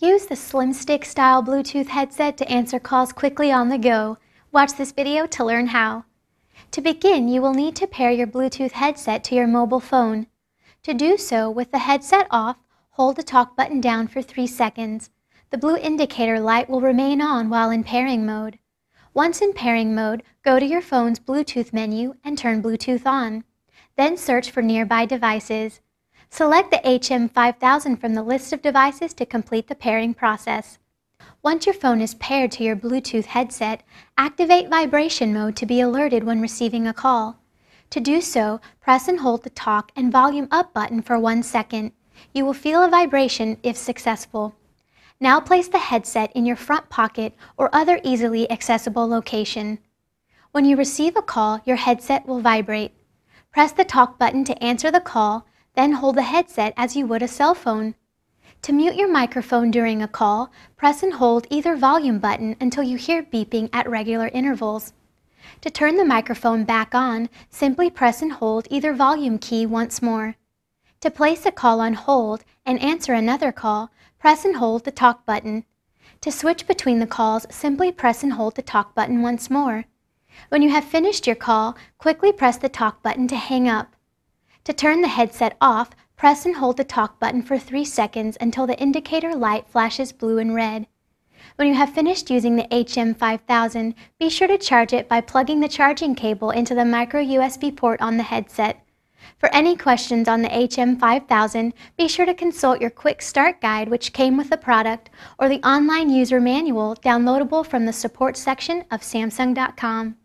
Use the SlimStick style Bluetooth headset to answer calls quickly on the go. Watch this video to learn how. To begin, you will need to pair your Bluetooth headset to your mobile phone. To do so, with the headset off, hold the talk button down for 3 seconds. The blue indicator light will remain on while in pairing mode. Once in pairing mode, go to your phone's Bluetooth menu and turn Bluetooth on. Then search for nearby devices. Select the HM5000 from the list of devices to complete the pairing process. Once your phone is paired to your Bluetooth headset, activate vibration mode to be alerted when receiving a call. To do so, press and hold the talk and volume up button for one second. You will feel a vibration if successful. Now place the headset in your front pocket or other easily accessible location. When you receive a call, your headset will vibrate. Press the talk button to answer the call then hold the headset as you would a cell phone. To mute your microphone during a call, press and hold either volume button until you hear beeping at regular intervals. To turn the microphone back on, simply press and hold either volume key once more. To place a call on hold and answer another call, press and hold the talk button. To switch between the calls, simply press and hold the talk button once more. When you have finished your call, quickly press the talk button to hang up. To turn the headset off, press and hold the talk button for 3 seconds until the indicator light flashes blue and red. When you have finished using the HM5000, be sure to charge it by plugging the charging cable into the micro USB port on the headset. For any questions on the HM5000, be sure to consult your quick start guide which came with the product or the online user manual downloadable from the support section of Samsung.com.